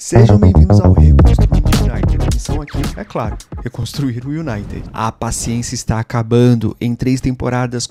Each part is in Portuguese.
Sejam bem-vindos ao Reconstruir United. A missão aqui, é claro, reconstruir o United. A paciência está acabando. Em três temporadas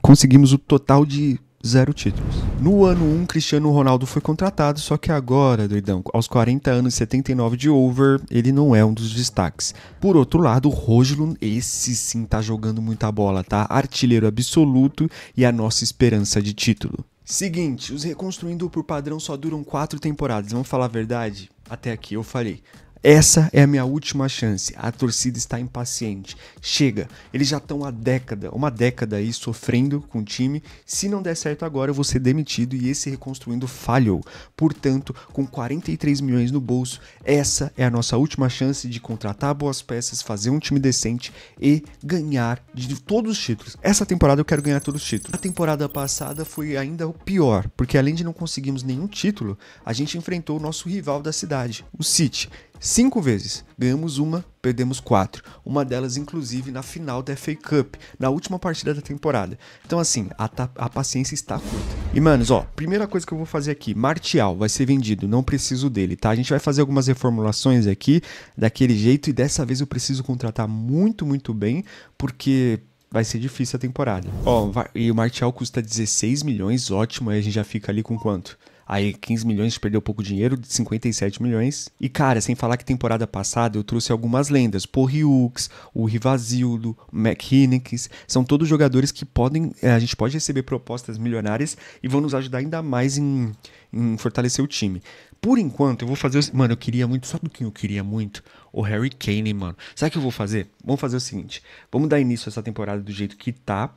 conseguimos o total de zero títulos. No ano 1, um, Cristiano Ronaldo foi contratado, só que agora, doidão, aos 40 anos e 79 de over, ele não é um dos destaques. Por outro lado, o Rojlund, esse sim tá jogando muita bola, tá? Artilheiro absoluto e a nossa esperança de título. Seguinte, os Reconstruindo por padrão só duram quatro temporadas, vamos falar a verdade? Até aqui eu falei. Essa é a minha última chance. A torcida está impaciente. Chega. Eles já estão há década, uma década aí sofrendo com o time. Se não der certo agora, eu vou ser demitido e esse reconstruindo falhou. Portanto, com 43 milhões no bolso, essa é a nossa última chance de contratar boas peças, fazer um time decente e ganhar de todos os títulos. Essa temporada eu quero ganhar todos os títulos. A temporada passada foi ainda o pior, porque além de não conseguirmos nenhum título, a gente enfrentou o nosso rival da cidade, o City cinco vezes. Ganhamos uma, perdemos quatro. Uma delas, inclusive, na final da FA Cup, na última partida da temporada. Então, assim, a, a paciência está curta. E, manos, ó, primeira coisa que eu vou fazer aqui: Martial vai ser vendido, não preciso dele, tá? A gente vai fazer algumas reformulações aqui, daquele jeito, e dessa vez eu preciso contratar muito, muito bem, porque vai ser difícil a temporada. Ó, oh, e o Martial custa 16 milhões, ótimo, aí a gente já fica ali com quanto? Aí 15 milhões perdeu pouco dinheiro, de 57 milhões. E cara, sem falar que temporada passada eu trouxe algumas lendas. Porriux, o Rivasildo, McHinnix, são todos jogadores que podem, é, a gente pode receber propostas milionárias e vão nos ajudar ainda mais em, em fortalecer o time. Por enquanto, eu vou fazer. O... Mano, eu queria muito. Sabe o que eu queria muito? O Harry Kane, mano. Sabe o que eu vou fazer? Vamos fazer o seguinte: vamos dar início a essa temporada do jeito que tá.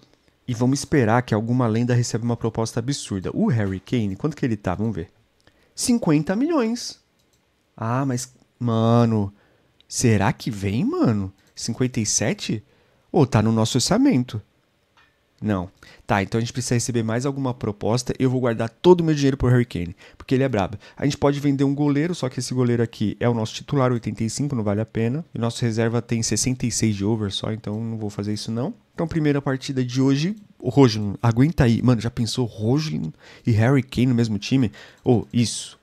E vamos esperar que alguma lenda receba uma proposta absurda. O Harry Kane, quanto que ele tá? Vamos ver. 50 milhões. Ah, mas, mano, será que vem, mano? 57? Ou oh, tá no nosso orçamento. Não. Tá, então a gente precisa receber mais alguma proposta. Eu vou guardar todo o meu dinheiro pro Harry Kane, porque ele é brabo. A gente pode vender um goleiro, só que esse goleiro aqui é o nosso titular, 85, não vale a pena. E nosso reserva tem 66 de over só, então não vou fazer isso não. Então, primeira partida de hoje, o Rojlin, aguenta aí. Mano, já pensou Rojlin e Harry Kane no mesmo time? oh, isso.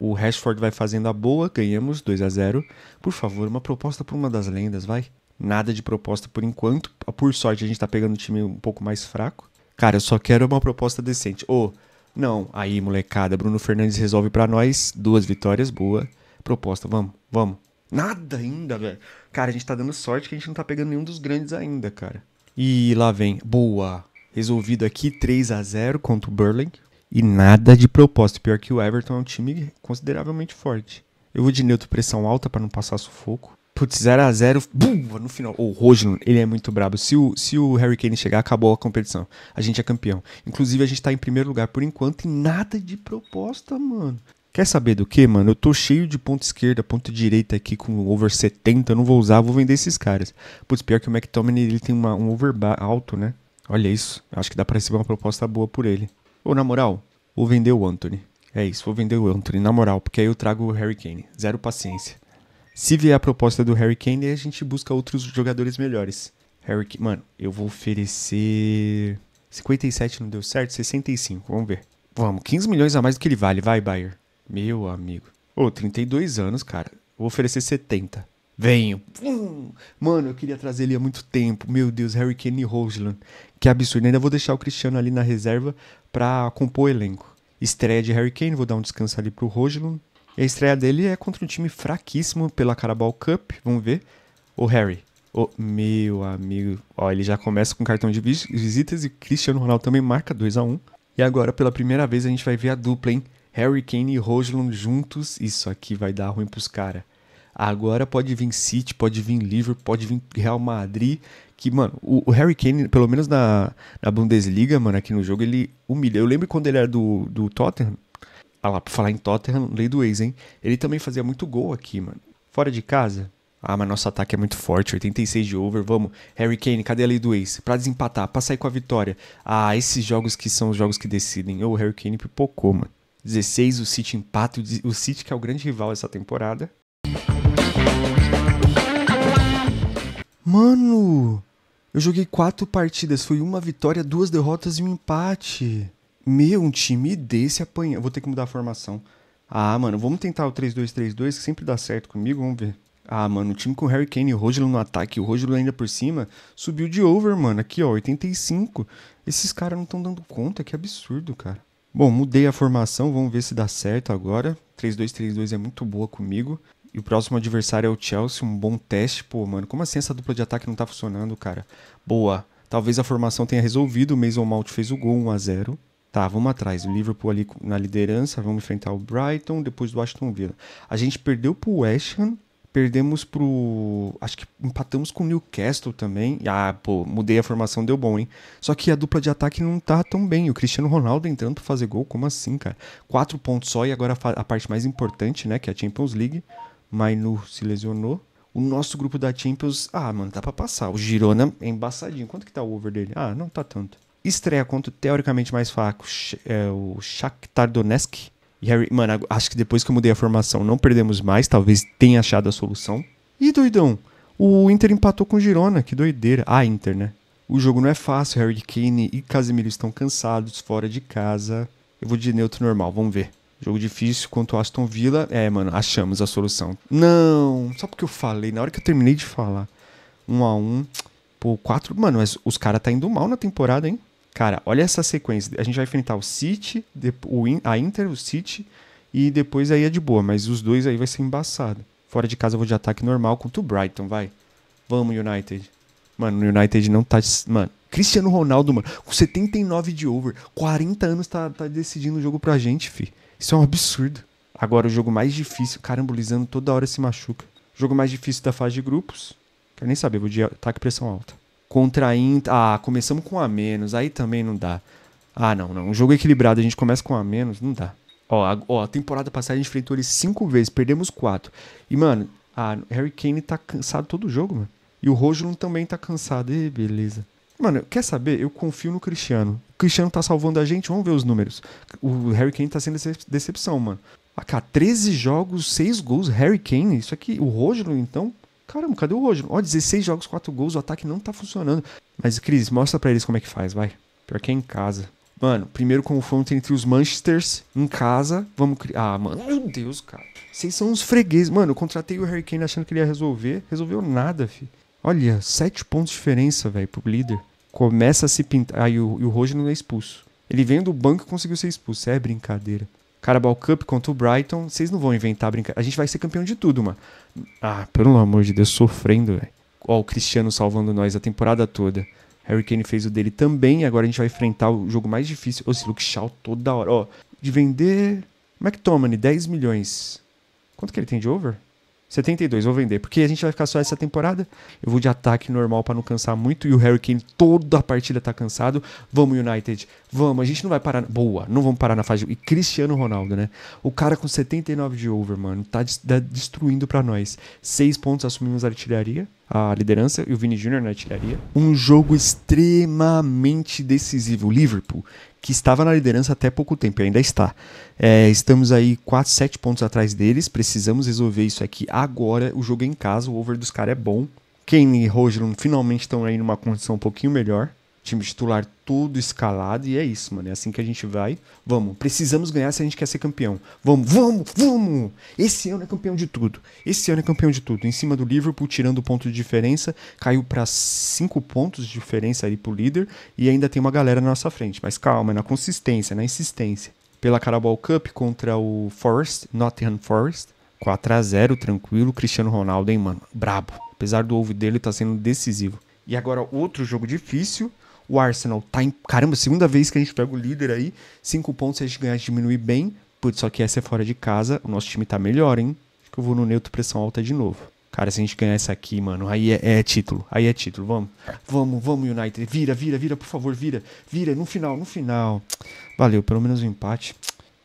O Rashford vai fazendo a boa, ganhamos 2 a 0 Por favor, uma proposta para uma das lendas, vai nada de proposta por enquanto. Por sorte, a gente tá pegando um time um pouco mais fraco. Cara, eu só quero uma proposta decente. Ô, oh, não, aí molecada, Bruno Fernandes resolve para nós, duas vitórias, boa. Proposta, vamos, vamos. Nada ainda, velho. Cara, a gente tá dando sorte que a gente não tá pegando nenhum dos grandes ainda, cara. E lá vem, boa. Resolvido aqui 3 a 0 contra o Burling. E nada de proposta. Pior que o Everton é um time consideravelmente forte. Eu vou de neutro pressão alta para não passar sufoco. Putz, 0x0, bum, no final. O Rojlund, ele é muito brabo. Se o, se o Harry Kane chegar, acabou a competição. A gente é campeão. Inclusive, a gente tá em primeiro lugar por enquanto e nada de proposta, mano. Quer saber do que, mano? Eu tô cheio de ponta esquerda, ponta direita aqui com over 70, eu não vou usar, vou vender esses caras. Putz, pior que o McTominay, ele tem uma, um over alto, né? Olha isso, acho que dá pra receber uma proposta boa por ele. Ou, na moral, vou vender o Anthony. É isso, vou vender o Anthony, na moral, porque aí eu trago o Harry Kane. Zero paciência. Se vier a proposta do Harry Kane, a gente busca outros jogadores melhores. Harry Kane, mano, eu vou oferecer 57 não deu certo, 65, vamos ver. Vamos, 15 milhões a mais do que ele vale, vai Bayer. Meu amigo. Ô, oh, 32 anos, cara. Vou oferecer 70. Venho. Hum. Mano, eu queria trazer ele há muito tempo. Meu Deus, Harry Kane e Rosland. Que absurdo. ainda vou deixar o Cristiano ali na reserva pra compor o elenco. Estreia de Harry Kane, vou dar um descanso ali pro Rosland. E a estreia dele é contra um time fraquíssimo pela Carabao Cup. Vamos ver. O Harry. O meu amigo. Ó, ele já começa com cartão de visitas e Cristiano Ronaldo também marca 2 a 1 E agora, pela primeira vez, a gente vai ver a dupla, hein? Harry Kane e Rojlund juntos. Isso aqui vai dar ruim pros caras. Agora pode vir City, pode vir Liverpool, pode vir Real Madrid. Que, mano, o, Harry Kane, pelo menos na, na Bundesliga, mano, aqui no jogo, ele humilha. Eu lembro quando ele era do, do Tottenham, ah lá, pra falar em Tottenham, lei do ex, hein? Ele também fazia muito gol aqui, mano. Fora de casa. Ah, mas nosso ataque é muito forte, 86 de over, vamos. Harry Kane, cadê a lei do ex? Pra desempatar, pra sair com a vitória. Ah, esses jogos que são os jogos que decidem. Ô, oh, o Harry Kane pipocou, mano. 16, o City empata. O City que é o grande rival essa temporada. Mano, eu joguei quatro partidas, foi uma vitória, duas derrotas e um empate. Meu, um time desse apanha. vou ter que mudar a formação. Ah, mano, vamos tentar o 3-2-3-2, que sempre dá certo comigo, vamos ver. Ah, mano, o time com o Harry Kane e o Rodgers no ataque, o Rodgers ainda por cima, subiu de over, mano. Aqui, ó, 85. Esses caras não estão dando conta, que absurdo, cara. Bom, mudei a formação, vamos ver se dá certo agora. 3-2-3-2 é muito boa comigo. E o próximo adversário é o Chelsea, um bom teste. Pô, mano, como assim essa dupla de ataque não tá funcionando, cara? Boa. Talvez a formação tenha resolvido, o Mason Mount fez o gol 1 a 0 Tá, vamos atrás. O Liverpool ali na liderança, vamos enfrentar o Brighton, depois do Aston Villa. A gente perdeu pro West Ham, perdemos pro. Acho que empatamos com o Newcastle também. Ah, pô, mudei a formação, deu bom, hein? Só que a dupla de ataque não tá tão bem. O Cristiano Ronaldo entrando para fazer gol, como assim, cara? Quatro pontos só e agora a parte mais importante, né? Que é a Champions League. Mainu se lesionou. O nosso grupo da Champions, ah, mano, tá pra passar. O Girona é embaçadinho. Quanto que tá o over dele? Ah, não tá tanto. Estreia contra o teoricamente mais fraco, é, o Shakhtar Donetsk. E mano, acho que depois que eu mudei a formação não perdemos mais, talvez tenha achado a solução. E doidão, o Inter empatou com o Girona, que doideira. Ah, Inter, né? O jogo não é fácil, Harry Kane e Casemiro estão cansados, fora de casa. Eu vou de neutro normal, vamos ver. Jogo difícil contra o Aston Villa. É, mano, achamos a solução. Não, só porque eu falei, na hora que eu terminei de falar. 1 um a 1 um, Pô, 4. Mano, mas os caras tá indo mal na temporada, hein? Cara, olha essa sequência. A gente vai enfrentar o City, a Inter, o City, e depois aí é de boa. Mas os dois aí vai ser embaçado. Fora de casa eu vou de ataque normal contra o Brighton, vai. Vamos, United. Mano, o United não tá. Mano, Cristiano Ronaldo, mano, com 79 de over, 40 anos tá, tá decidindo o jogo pra gente, fi. Isso é um absurdo. Agora o jogo mais difícil, Carambolizando toda hora se machuca. Jogo mais difícil da fase de grupos. Quero nem saber, vou de ataque pressão alta contraindo. Ah, começamos com a menos, aí também não dá. Ah, não, não. Um jogo equilibrado, a gente começa com a menos, não dá. Ó, a, ó, a temporada passada a gente enfrentou eles cinco vezes, perdemos quatro. E, mano, a Harry Kane tá cansado todo jogo, mano. E o Rojo também tá cansado. E beleza. Mano, quer saber? Eu confio no Cristiano. O Cristiano tá salvando a gente, vamos ver os números. O Harry Kane tá sendo decepção, mano. Ah, cara, 13 jogos, 6 gols, Harry Kane, isso aqui, o Rogério então, Caramba, cadê o Rojo? Ó, 16 jogos, 4 gols, o ataque não tá funcionando. Mas, Cris, mostra para eles como é que faz, vai. Pior que é em casa. Mano, primeiro confronto entre os Manchesters em casa. Vamos criar. Ah, mano, meu Deus, cara. Vocês são uns fregueses. Mano, eu contratei o Harry Kane achando que ele ia resolver. Resolveu nada, fi. Olha, 7 pontos de diferença, velho, pro líder. Começa a se pintar. Aí ah, e o, e o Rojo não é expulso. Ele vem do banco e conseguiu ser expulso. É brincadeira. Carabao Cup contra o Brighton. Vocês não vão inventar brincadeira. A gente vai ser campeão de tudo, mano. Ah, pelo amor de Deus, sofrendo, velho. Ó, o Cristiano salvando nós a temporada toda. Harry Kane fez o dele também. Agora a gente vai enfrentar o jogo mais difícil. Ô, esse Luke Shaw toda hora. Ó, de vender McTominay, 10 milhões. Quanto que ele tem de over? 72, vou vender. Porque a gente vai ficar só essa temporada. Eu vou de ataque normal para não cansar muito. E o Harry Kane, toda a partida tá cansado. Vamos, United. Vamos. A gente não vai parar. Boa, não vamos parar na fase. E Cristiano Ronaldo, né? O cara com 79 de over, mano. Tá, tá destruindo para nós. Seis pontos assumimos a artilharia a liderança e o Vini Jr. na artilharia. Um jogo extremamente decisivo. Liverpool, que estava na liderança até pouco tempo e ainda está. É, estamos aí 4, 7 pontos atrás deles, precisamos resolver isso aqui agora. O jogo é em casa, o over dos caras é bom. Kane e Rogelon finalmente estão aí numa condição um pouquinho melhor time titular todo escalado e é isso, mano. É assim que a gente vai. Vamos, precisamos ganhar se a gente quer ser campeão. Vamos, vamos, vamos! Esse ano é campeão de tudo. Esse ano é campeão de tudo. Em cima do Liverpool, tirando ponto de diferença, caiu para cinco pontos de diferença ali pro líder e ainda tem uma galera na nossa frente. Mas calma, é na consistência, na insistência. Pela Carabao Cup contra o Forest, Nottingham Forest. 4 a 0 tranquilo. Cristiano Ronaldo, hein, mano? Brabo. Apesar do ovo dele, tá sendo decisivo. E agora outro jogo difícil o Arsenal tá em. Caramba, segunda vez que a gente pega o líder aí. Cinco pontos, se a gente ganhar, diminuir bem. Putz, só que essa é fora de casa. O nosso time tá melhor, hein? Acho que eu vou no neutro pressão alta de novo. Cara, se a gente ganhar essa aqui, mano, aí é, é, título. Aí é título. Vamos. Vamos, vamos, United. Vira, vira, vira, por favor, vira. Vira, no final, no final. Valeu, pelo menos um empate.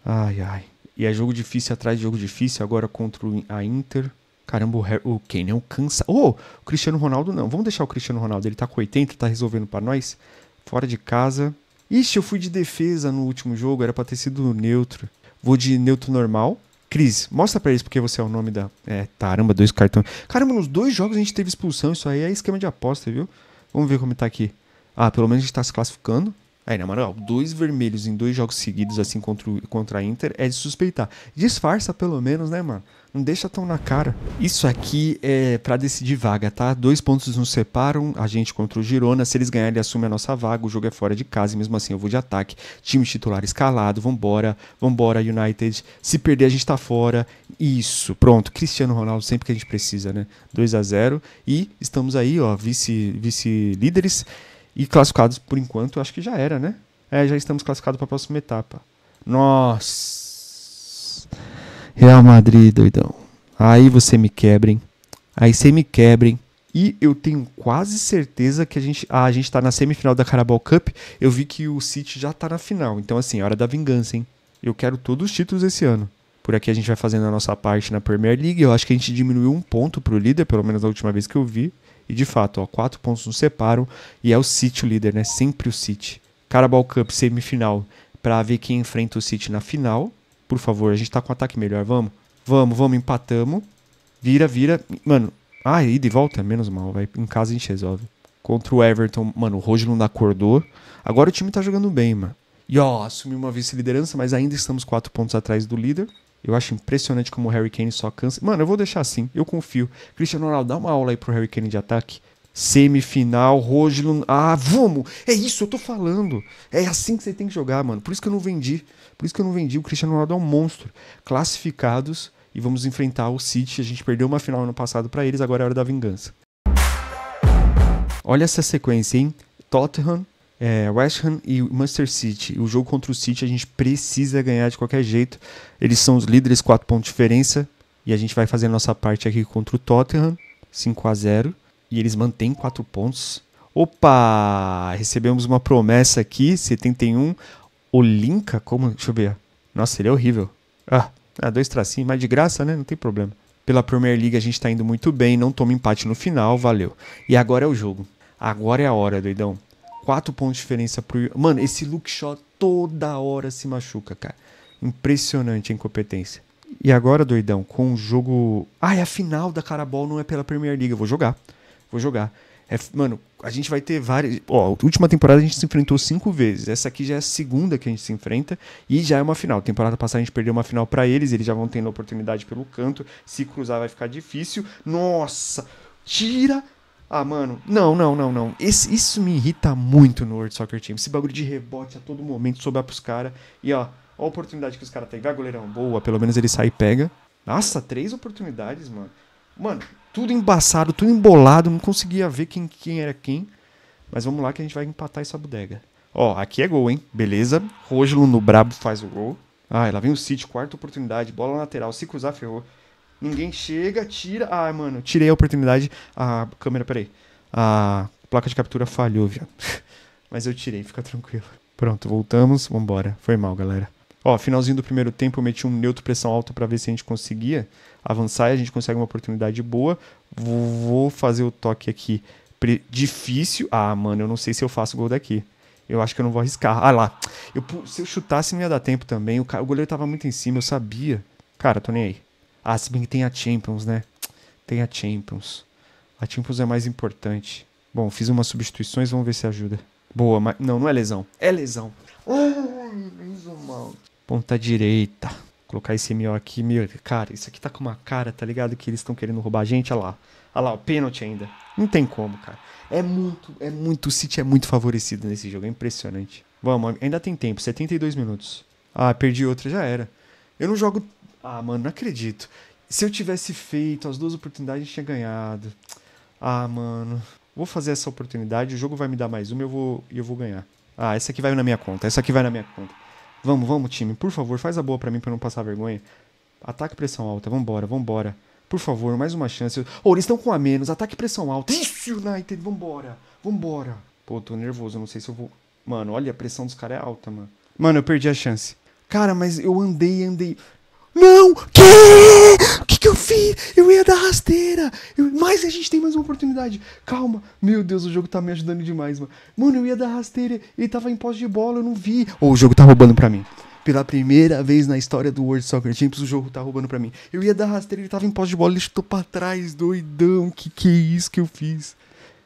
Ai, ai. E é jogo difícil atrás de jogo difícil, agora contra a Inter. Caramba, o, o Kane é um cansa. Ô, oh, o Cristiano Ronaldo não. Vamos deixar o Cristiano Ronaldo. Ele tá com 80, tá resolvendo para nós. Fora de casa. Ixi, eu fui de defesa no último jogo. Era pra ter sido neutro. Vou de neutro normal. Cris, mostra pra eles porque você é o nome da. É, caramba, dois cartões. Caramba, nos dois jogos a gente teve expulsão. Isso aí é esquema de aposta, viu? Vamos ver como tá aqui. Ah, pelo menos a gente tá se classificando. Aí, na moral, dois vermelhos em dois jogos seguidos, assim, contra, o, contra a Inter, é de suspeitar. Disfarça pelo menos, né, mano? Não deixa tão na cara. Isso aqui é para decidir vaga, tá? Dois pontos nos separam, a gente contra o Girona. Se eles ganharem, ele assume a nossa vaga. O jogo é fora de casa e mesmo assim eu vou de ataque. Time titular escalado, vambora, vambora, United. Se perder, a gente tá fora. Isso, pronto. Cristiano Ronaldo sempre que a gente precisa, né? 2 a 0 E estamos aí, ó, vice-líderes. vice líderes e classificados por enquanto, acho que já era, né? É, já estamos classificados para a próxima etapa. Nossa! Real Madrid, doidão. Aí você me quebrem. Aí você me quebrem. E eu tenho quase certeza que a gente, ah, a gente tá na semifinal da Carabao Cup. Eu vi que o City já tá na final. Então, assim, é hora da vingança, hein? Eu quero todos os títulos esse ano. Por aqui a gente vai fazendo a nossa parte na Premier League. Eu acho que a gente diminuiu um ponto pro líder, pelo menos da última vez que eu vi. E de fato, ó, quatro pontos nos separam e é o City o líder, né? Sempre o City. Carabao Cup semifinal para ver quem enfrenta o City na final. Por favor, a gente tá com ataque melhor, vamos. Vamos, vamos, empatamos. Vira, vira. Mano, ah, ida e volta, é menos mal, vai em casa a gente resolve. Contra o Everton, mano, o Rojlund acordou. Agora o time tá jogando bem, mano. E ó, assumiu uma vice-liderança, mas ainda estamos quatro pontos atrás do líder. Eu acho impressionante como o Harry Kane só cansa. Mano, eu vou deixar assim, eu confio. Cristiano Ronaldo, dá uma aula aí pro Harry Kane de ataque. Semifinal, Rojlund. Ah, vamos! É isso, eu tô falando. É assim que você tem que jogar, mano. Por isso que eu não vendi. Por isso que eu não vendi. O Cristiano Ronaldo é um monstro. Classificados e vamos enfrentar o City. A gente perdeu uma final ano passado para eles, agora é hora da vingança. Olha essa sequência, hein? Tottenham, é, West Ham e Manchester City. O jogo contra o City a gente precisa ganhar de qualquer jeito. Eles são os líderes, 4 pontos de diferença. E a gente vai fazer a nossa parte aqui contra o Tottenham, 5 a 0 E eles mantêm 4 pontos. Opa! Recebemos uma promessa aqui, 71. Olinka, como? Deixa eu ver. Nossa, ele é horrível. Ah, ah dois tracinhos, mas de graça, né? Não tem problema. Pela Premier League a gente tá indo muito bem, não toma empate no final, valeu. E agora é o jogo. Agora é a hora, doidão quatro pontos de diferença pro. Mano, esse Luke Shaw toda hora se machuca, cara. Impressionante a incompetência. E agora, doidão, com o jogo. Ah, é a final da Carabol, não é pela Premier League. Eu vou jogar. Vou jogar. É, mano, a gente vai ter várias. Ó, última temporada a gente se enfrentou cinco vezes. Essa aqui já é a segunda que a gente se enfrenta e já é uma final. Temporada passada a gente perdeu uma final para eles, eles já vão tendo a oportunidade pelo canto. Se cruzar vai ficar difícil. Nossa! Tira ah, mano, não, não, não, não. Esse, isso me irrita muito no World Soccer Team. Esse bagulho de rebote a todo momento, sobrar pros caras. E ó, a oportunidade que os caras têm. Vai, goleirão, boa. Pelo menos ele sai e pega. Nossa, três oportunidades, mano. Mano, tudo embaçado, tudo embolado. Não conseguia ver quem, quem era quem. Mas vamos lá que a gente vai empatar essa bodega. Ó, aqui é gol, hein? Beleza. Rôgelo no brabo faz o gol. Ah, lá vem o City, quarta oportunidade. Bola lateral. Se cruzar, ferrou. Ninguém chega, tira. Ah, mano, tirei a oportunidade. A câmera, peraí. A placa de captura falhou, viado. Mas eu tirei, fica tranquilo. Pronto, voltamos. Vambora. Foi mal, galera. Ó, finalzinho do primeiro tempo, eu meti um neutro pressão alta para ver se a gente conseguia avançar e a gente consegue uma oportunidade boa. Vou fazer o toque aqui difícil. Ah, mano, eu não sei se eu faço gol daqui. Eu acho que eu não vou arriscar. Ah lá, eu, se eu chutasse não ia dar tempo também. O, cara, o goleiro tava muito em cima, eu sabia. Cara, tô nem aí. Ah, se bem que tem a Champions, né? Tem a Champions. A Champions é mais importante. Bom, fiz umas substituições, vamos ver se ajuda. Boa, mas. Não, não é lesão. É lesão. Ponta direita. Colocar esse MO aqui. Meu, cara, isso aqui tá com uma cara, tá ligado? Que eles estão querendo roubar a gente. Olha lá. Olha lá, o pênalti ainda. Não tem como, cara. É muito, é muito. O City é muito favorecido nesse jogo. É impressionante. Vamos, ainda tem tempo. 72 minutos. Ah, perdi outra, já era. Eu não jogo ah, mano, não acredito. Se eu tivesse feito as duas oportunidades, eu tinha ganhado. Ah, mano. Vou fazer essa oportunidade, o jogo vai me dar mais uma e eu vou, eu vou ganhar. Ah, essa aqui vai na minha conta, essa aqui vai na minha conta. Vamos, vamos, time. Por favor, faz a boa para mim pra não passar vergonha. Ataque pressão alta, vambora, vambora. Por favor, mais uma chance. Oh, eles estão com a menos. Ataque pressão alta. Isso, United, vambora. Vambora. Pô, tô nervoso, não sei se eu vou. Mano, olha, a pressão dos caras é alta, mano. Mano, eu perdi a chance. Cara, mas eu andei, andei. Não! Que? O que, que eu fiz? Eu ia dar rasteira! Eu... Mas a gente tem mais uma oportunidade. Calma. Meu Deus, o jogo tá me ajudando demais, mano. Mano, eu ia dar rasteira. Ele tava em posse de bola, eu não vi. Ou oh, o jogo tá roubando pra mim. Pela primeira vez na história do World Soccer Champions, o jogo tá roubando pra mim. Eu ia dar rasteira, ele tava em posse de bola, ele chutou pra trás, doidão. Que que é isso que eu fiz?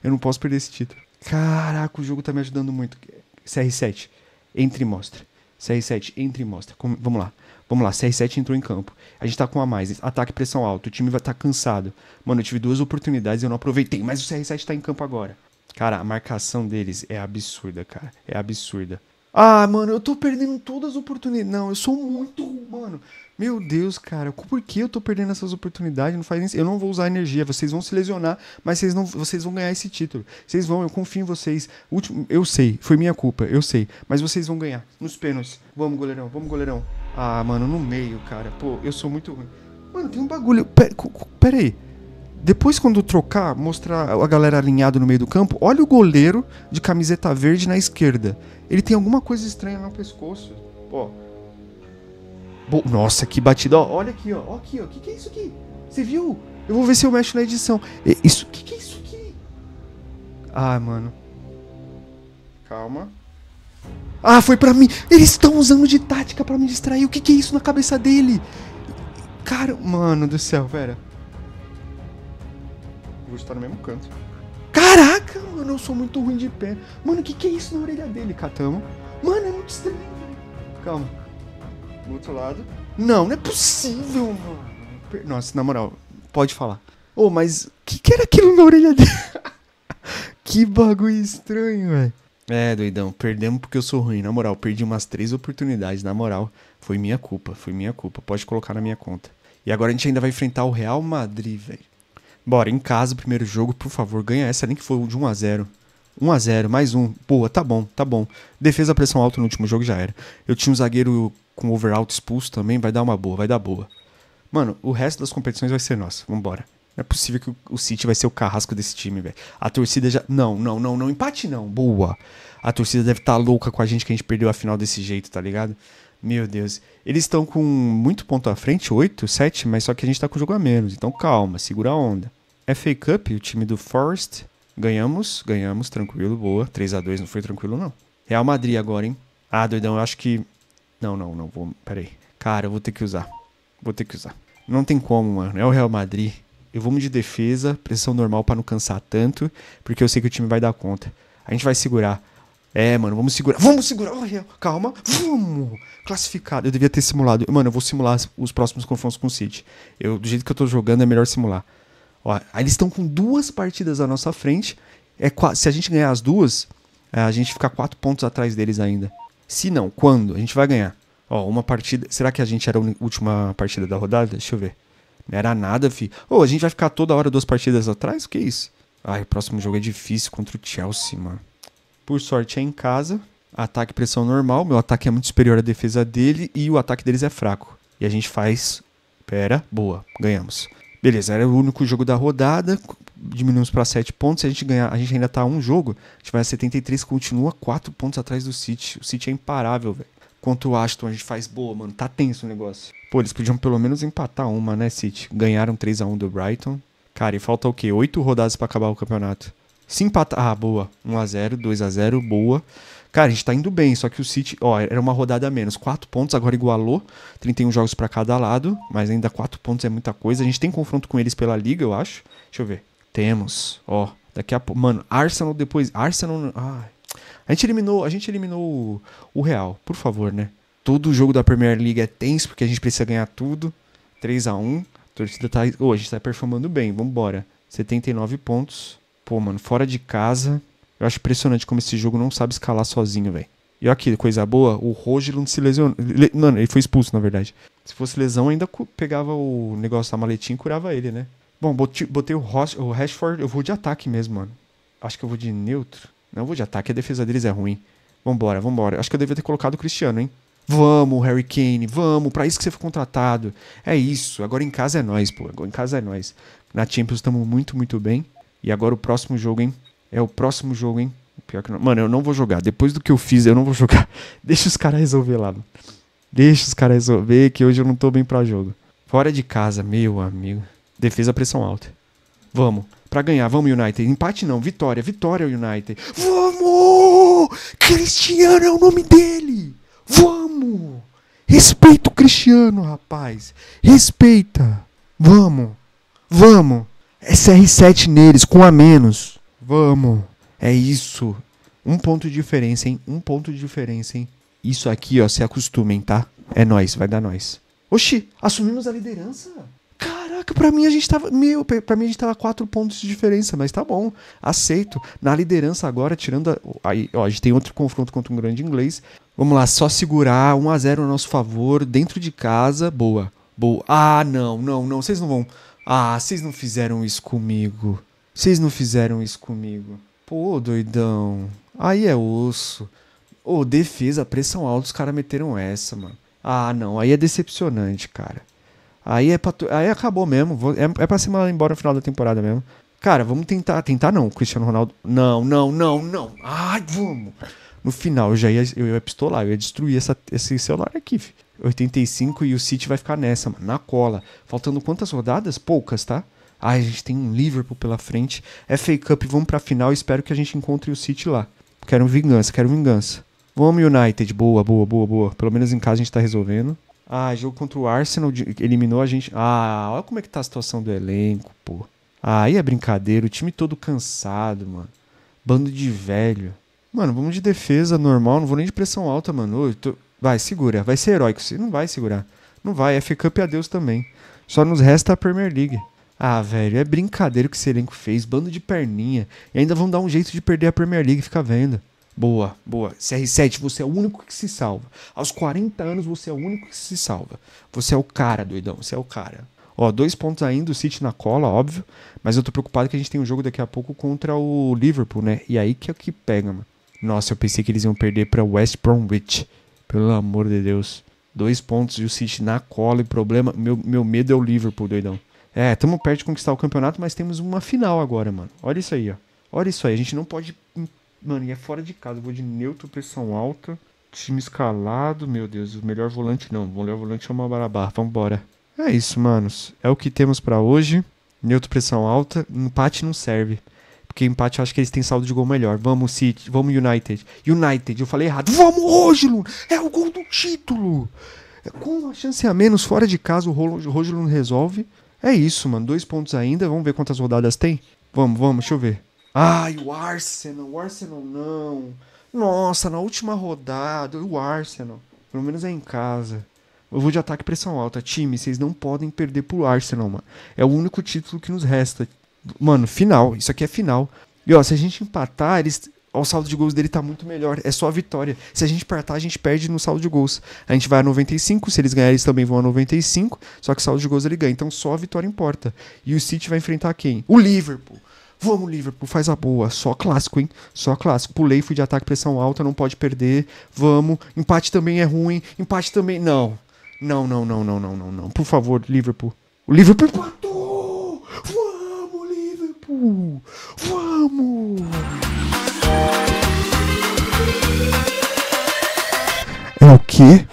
Eu não posso perder esse título. Caraca, o jogo tá me ajudando muito. CR7, entre e mostra. CR7, entre e mostra. Como... Vamos lá. Vamos lá, CR7 entrou em campo. A gente tá com a mais, ataque pressão alta, o time vai estar tá cansado. Mano, eu tive duas oportunidades e eu não aproveitei, mas o CR7 tá em campo agora. Cara, a marcação deles é absurda, cara. É absurda. Ah, mano, eu tô perdendo todas as oportunidades. Não, eu sou muito. Mano, meu Deus, cara, por que eu tô perdendo essas oportunidades? Não faz nem... Eu não vou usar energia, vocês vão se lesionar, mas vocês, não... vocês vão ganhar esse título. Vocês vão, eu confio em vocês. Último... Eu sei, foi minha culpa, eu sei. Mas vocês vão ganhar nos pênaltis. Vamos, goleirão, vamos, goleirão. Ah, mano, no meio, cara. Pô, eu sou muito ruim. Mano, tem um bagulho. Pera, aí. Depois, quando trocar, mostrar a galera alinhado no meio do campo, olha o goleiro de camiseta verde na esquerda. Ele tem alguma coisa estranha no pescoço. Ó. Bo Nossa, que batida. olha aqui, ó. ó aqui, ó. O que, que é isso aqui? Você viu? Eu vou ver se eu mexo na edição. Isso. O que, que é isso aqui? Ah, mano. Calma. Ah, foi para mim. Eles estão usando de tática para me distrair. O que, que é isso na cabeça dele? Cara, mano do céu, pera. Vou estar tá no mesmo canto. Caraca, mano, eu sou muito ruim de pé. Mano, o que, que é isso na orelha dele, Catamo? Mano, é muito estranho. Calma. Do outro lado. Não, não é possível, mano. Nossa, na moral, pode falar. Ô, oh, mas o que, que era aquilo na orelha dele? que bagulho estranho, velho. É, doidão, perdemos porque eu sou ruim, na moral. Perdi umas três oportunidades, na moral. Foi minha culpa, foi minha culpa. Pode colocar na minha conta. E agora a gente ainda vai enfrentar o Real Madrid, velho. Bora, em casa, primeiro jogo, por favor, ganha essa, nem que foi de 1 a 0 1 a 0 mais um. Boa, tá bom, tá bom. Defesa pressão alta no último jogo já era. Eu tinha um zagueiro com overall expulso também, vai dar uma boa, vai dar boa. Mano, o resto das competições vai ser nossa. Vambora. Não é possível que o City vai ser o carrasco desse time, velho. A torcida já. Não, não, não, não. Empate não. Boa. A torcida deve estar tá louca com a gente que a gente perdeu a final desse jeito, tá ligado? Meu Deus. Eles estão com muito ponto à frente, 8, 7, mas só que a gente tá com o jogo a menos. Então calma, segura a onda. FA Cup, o time do Forest. Ganhamos, ganhamos, tranquilo, boa. 3 a 2 não foi tranquilo, não. Real Madrid agora, hein? Ah, doidão, eu acho que. Não, não, não. Vou... Pera aí. Cara, eu vou ter que usar. Vou ter que usar. Não tem como, mano. É o Real Madrid eu vou de defesa, pressão normal para não cansar tanto, porque eu sei que o time vai dar conta. A gente vai segurar. É, mano, vamos segurar. Vamos segurar. calma. Vamos. Classificado. Eu devia ter simulado. Mano, eu vou simular os próximos confrontos com o City. Eu, do jeito que eu tô jogando, é melhor simular. Ó, eles estão com duas partidas à nossa frente. É, se a gente ganhar as duas, é, a gente fica quatro pontos atrás deles ainda. Se não, quando? A gente vai ganhar. Ó, uma partida. Será que a gente era a última partida da rodada? Deixa eu ver. Não era nada, fi. Ô, oh, a gente vai ficar toda hora duas partidas atrás? O que é isso? Ai, o próximo jogo é difícil contra o Chelsea, mano. Por sorte é em casa. Ataque pressão normal. Meu ataque é muito superior à defesa dele e o ataque deles é fraco. E a gente faz. Pera, boa, ganhamos. Beleza, era o único jogo da rodada. Diminuímos para 7 pontos. Se a gente ganhar, a gente ainda tá a um jogo. A gente vai a 73, continua 4 pontos atrás do City. O City é imparável, velho. Quanto o Aston, então a gente faz boa, mano. Tá tenso o negócio. Pô, eles podiam pelo menos empatar uma, né, City? Ganharam 3 a 1 do Brighton. Cara, e falta o quê? Oito rodadas para acabar o campeonato. Se empatar. Ah, boa. 1x0, 2x0, boa. Cara, a gente tá indo bem, só que o City, ó, era uma rodada a menos. Quatro pontos, agora igualou. 31 jogos para cada lado, mas ainda quatro pontos é muita coisa. A gente tem confronto com eles pela liga, eu acho. Deixa eu ver. Temos, ó. Daqui a pouco. Mano, Arsenal depois. Arsenal. Ai. A gente eliminou, a gente eliminou o, o Real, por favor, né? Todo jogo da Premier League é tenso, porque a gente precisa ganhar tudo. 3 a 1 a torcida tá. Oh, a gente tá performando bem, vambora. 79 pontos. Pô, mano, fora de casa. Eu acho impressionante como esse jogo não sabe escalar sozinho, velho. E olha aqui, coisa boa, o não se lesionou. Mano, ele foi expulso, na verdade. Se fosse lesão, ainda pegava o negócio da maletinha e curava ele, né? Bom, botei, botei o, Ross, o Rashford, eu vou de ataque mesmo, mano. Acho que eu vou de neutro. Não vou de ataque, a defesa deles é ruim. Vambora, vambora. Acho que eu devia ter colocado o Cristiano, hein? Vamos, Harry Kane, vamos, para isso que você foi contratado. É isso, agora em casa é nós, pô. Agora em casa é nós. Na Champions estamos muito, muito bem. E agora o próximo jogo, hein? É o próximo jogo, hein? Pior que não. Mano, eu não vou jogar. Depois do que eu fiz, eu não vou jogar. Deixa os caras resolver lá, mano. Deixa os caras resolver que hoje eu não tô bem para jogo. Fora de casa, meu amigo. Defesa pressão alta. Vamos. Pra ganhar, vamos, United. Empate não, vitória. Vitória, United. Vamos! Cristiano é o nome dele! Vamos! Respeita o Cristiano, rapaz. Respeita. Vamos. Vamos. sr 7 neles, com a menos. Vamos. É isso. Um ponto de diferença, hein? Um ponto de diferença, hein? Isso aqui, ó, se acostumem, tá? É nós, vai dar nós. Oxi, assumimos a liderança. Caraca, pra mim a gente tava. Meu, pra mim a gente tava quatro pontos de diferença, mas tá bom. Aceito. Na liderança agora, tirando. A, aí, ó, a gente tem outro confronto contra um grande inglês. Vamos lá, só segurar 1 a 0 a nosso favor, dentro de casa. Boa. Boa. Ah, não, não, não. Vocês não vão. Ah, vocês não fizeram isso comigo. Vocês não fizeram isso comigo. Pô, doidão. Aí é osso. Ô, oh, defesa, pressão alta, os caras meteram essa, mano. Ah, não. Aí é decepcionante, cara. Aí é tu... aí acabou mesmo. É, é, pra se mandar embora no final da temporada mesmo. Cara, vamos tentar. Tentar não, Cristiano Ronaldo. Não, não, não, não. Ai, vamos. No final, eu já ia, eu ia pistolar, eu ia destruir essa, esse celular aqui, filho. 85 e o City vai ficar nessa, mano, na cola. Faltando quantas rodadas? Poucas, tá? Ai, a gente tem um Liverpool pela frente. É fake Cup, vamos pra final. Espero que a gente encontre o City lá. Quero vingança, quero vingança. Vamos, United. Boa, boa, boa, boa. Pelo menos em casa a gente tá resolvendo. Ah, jogo contra o Arsenal eliminou a gente. Ah, olha como é que tá a situação do elenco, pô. Ah, aí é brincadeira, o time todo cansado, mano. Bando de velho. Mano, vamos de defesa normal, não vou nem de pressão alta, mano. Tô... Vai, segura, vai ser heróico. Você não vai segurar. Não vai, é FA Cup é adeus também. Só nos resta a Premier League. Ah, velho, é brincadeira o que esse elenco fez, bando de perninha. E ainda vão dar um jeito de perder a Premier League, fica vendo. Boa, boa. CR7, você é o único que se salva. Aos 40 anos, você é o único que se salva. Você é o cara, doidão. Você é o cara. Ó, dois pontos ainda, o City na cola, óbvio. Mas eu tô preocupado que a gente tem um jogo daqui a pouco contra o Liverpool, né? E aí que é o que pega, mano. Nossa, eu pensei que eles iam perder pra West Bromwich. Pelo amor de Deus. Dois pontos e o City na cola e problema. Meu, meu medo é o Liverpool, doidão. É, tamo perto de conquistar o campeonato, mas temos uma final agora, mano. Olha isso aí, ó. Olha isso aí, a gente não pode Mano, e é fora de casa. Eu vou de neutro, pressão alta. Time escalado, meu Deus. O melhor volante não. O melhor volante é o Mabarabá. Vambora. É isso, manos. É o que temos para hoje. Neutro, pressão alta. Empate não serve. Porque empate eu acho que eles têm saldo de gol melhor. Vamos, City. Vamos, United. United, eu falei errado. Vamos hoje, É o gol do título! É com uma chance a menos fora de casa, o Rogelund resolve. É isso, mano. Dois pontos ainda. Vamos ver quantas rodadas tem? Vamos, vamos, deixa eu ver. Ai, o Arsenal, o Arsenal não. Nossa, na última rodada, o Arsenal. Pelo menos é em casa. Eu vou de ataque pressão alta. Time, vocês não podem perder pro Arsenal, mano. É o único título que nos resta. Mano, final. Isso aqui é final. E ó, se a gente empatar, eles. o saldo de gols dele tá muito melhor. É só a vitória. Se a gente empatar, a gente perde no saldo de gols. A gente vai a 95. Se eles ganharem, eles também vão a 95. Só que o saldo de gols ele ganha. Então só a vitória importa. E o City vai enfrentar quem? O Liverpool. Vamos, Liverpool, faz a boa. Só clássico, hein? Só clássico. Pulei, fui de ataque, pressão alta, não pode perder. Vamos. Empate também é ruim. Empate também. Não. Não, não, não, não, não, não, não. Por favor, Liverpool. O Liverpool empatou! Vamos, Liverpool! Vamos! É o quê?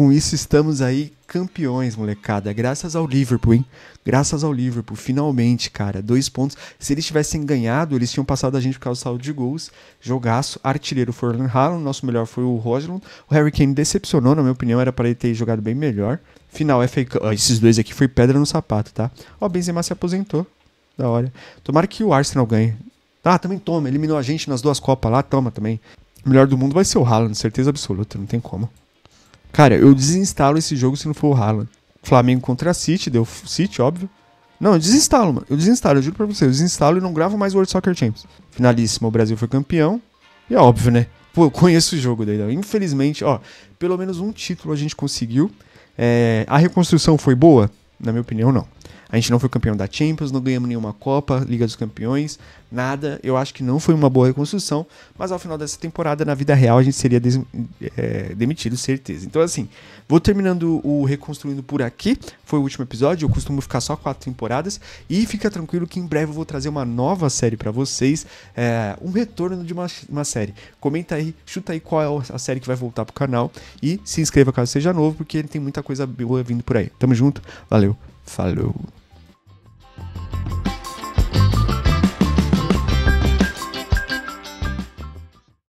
Com isso, estamos aí campeões, molecada. Graças ao Liverpool, hein? Graças ao Liverpool, finalmente, cara. Dois pontos. Se eles tivessem ganhado, eles tinham passado a gente por causa do saldo de gols. Jogaço. Artilheiro foi o Erlen Haaland. Nosso melhor foi o Rosland. O Harry Kane decepcionou, na minha opinião. Era para ele ter jogado bem melhor. Final, FA Cup. Esses dois aqui foi pedra no sapato, tá? Ó, Benzema se aposentou. Da hora. Tomara que o Arsenal ganhe. Ah, também toma. Eliminou a gente nas duas Copas lá. Toma também. O melhor do mundo vai ser o Haaland, certeza absoluta. Não tem como. Cara, eu desinstalo esse jogo se não for o Haaland. Flamengo contra City, deu City, óbvio. Não, eu desinstalo, mano. Eu desinstalo, eu juro pra você. Eu desinstalo e não gravo mais World Soccer Champions. Finalíssimo, o Brasil foi campeão. E é óbvio, né? Pô, eu conheço o jogo, daí. Infelizmente, ó, pelo menos um título a gente conseguiu. É, a reconstrução foi boa? Na minha opinião, não. A gente não foi campeão da Champions, não ganhamos nenhuma Copa, Liga dos Campeões, nada. Eu acho que não foi uma boa reconstrução, mas ao final dessa temporada, na vida real, a gente seria des, é, demitido, certeza. Então, assim, vou terminando o Reconstruindo por aqui. Foi o último episódio, eu costumo ficar só quatro temporadas. E fica tranquilo que em breve eu vou trazer uma nova série para vocês, é, um retorno de uma, uma série. Comenta aí, chuta aí qual é a série que vai voltar pro canal. E se inscreva caso seja novo, porque tem muita coisa boa vindo por aí. Tamo junto, valeu, Falou!